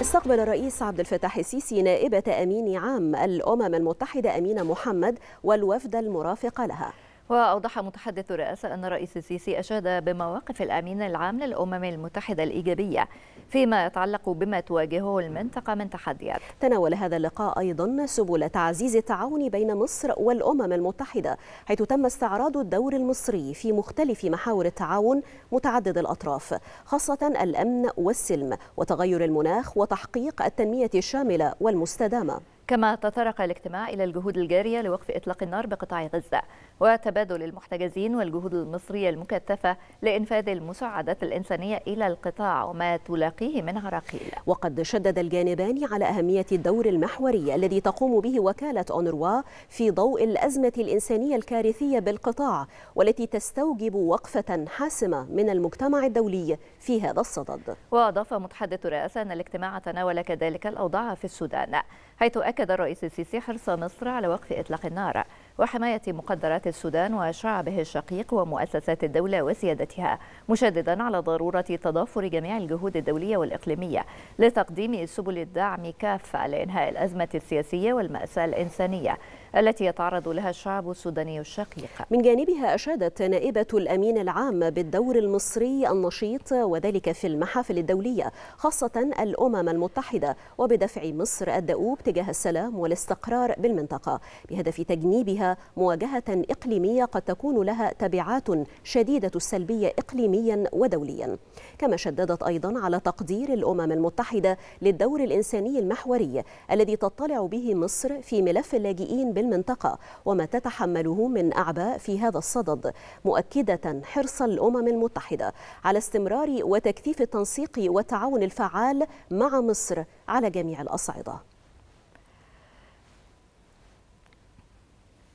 استقبل الرئيس عبد الفتاح السيسي نائبة أمين عام الأمم المتحدة أمينة محمد والوفد المرافق لها وأوضح متحدث الرئاسة أن الرئيس السيسي أشاد بمواقف الأمين العام للأمم المتحدة الإيجابية فيما يتعلق بما تواجهه المنطقة من تحديات تناول هذا اللقاء أيضا سبل تعزيز التعاون بين مصر والأمم المتحدة حيث تم استعراض الدور المصري في مختلف محاور التعاون متعدد الأطراف خاصة الأمن والسلم وتغير المناخ وتحقيق التنمية الشاملة والمستدامة كما تطرق الاجتماع إلى الجهود الجارية لوقف إطلاق النار بقطاع غزة وتبادل المحتجزين والجهود المصرية المكثفة لإنفاذ المساعدات الإنسانية إلى القطاع وما تلاقيه من عراقيل وقد شدد الجانبان على أهمية الدور المحوري الذي تقوم به وكالة أونروا في ضوء الأزمة الإنسانية الكارثية بالقطاع والتي تستوجب وقفة حاسمة من المجتمع الدولي في هذا الصدد وأضاف متحدث الرئاسة أن الاجتماع تناول كذلك الأوضاع في السودان حيث أكد أكد الرئيس السيسي حرص مصر على وقف إطلاق النار وحماية مقدرات السودان وشعبه الشقيق ومؤسسات الدولة وسيادتها مشددا على ضرورة تضافر جميع الجهود الدولية والإقليمية لتقديم سبل الدعم كافة لإنهاء الأزمة السياسية والمأساة الإنسانية التي يتعرض لها الشعب السوداني الشقيق من جانبها أشادت نائبة الأمين العام بالدور المصري النشيط وذلك في المحافل الدولية خاصة الأمم المتحدة وبدفع مصر الدؤوب تجاه السلام والاستقرار بالمنطقة بهدف تجنيبها مواجهة إقليمية قد تكون لها تبعات شديدة السلبية إقليميا ودوليا كما شددت أيضا على تقدير الأمم المتحدة للدور الإنساني المحوري الذي تطلع به مصر في ملف اللاجئين بالمنطقة وما تتحمله من أعباء في هذا الصدد مؤكدة حرص الأمم المتحدة على استمرار وتكثيف التنسيق والتعاون الفعال مع مصر على جميع الأصعدة